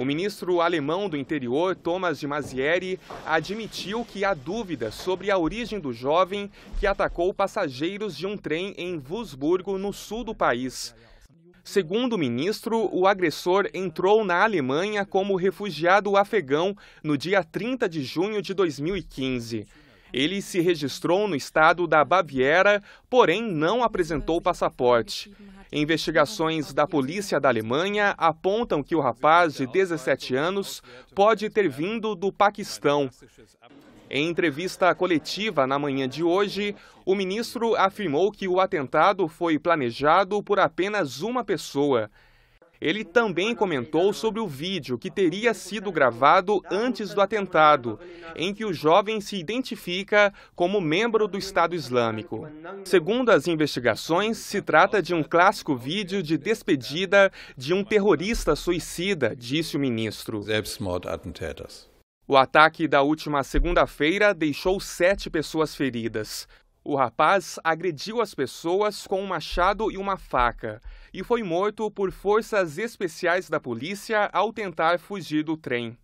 O ministro alemão do interior, Thomas de Mazieri, admitiu que há dúvidas sobre a origem do jovem que atacou passageiros de um trem em Wurzburgo, no sul do país. Segundo o ministro, o agressor entrou na Alemanha como refugiado afegão no dia 30 de junho de 2015. Ele se registrou no estado da Baviera, porém não apresentou passaporte. Investigações da polícia da Alemanha apontam que o rapaz de 17 anos pode ter vindo do Paquistão. Em entrevista coletiva na manhã de hoje, o ministro afirmou que o atentado foi planejado por apenas uma pessoa. Ele também comentou sobre o vídeo que teria sido gravado antes do atentado, em que o jovem se identifica como membro do Estado Islâmico. Segundo as investigações, se trata de um clássico vídeo de despedida de um terrorista suicida, disse o ministro. O ataque da última segunda-feira deixou sete pessoas feridas. O rapaz agrediu as pessoas com um machado e uma faca e foi morto por forças especiais da polícia ao tentar fugir do trem.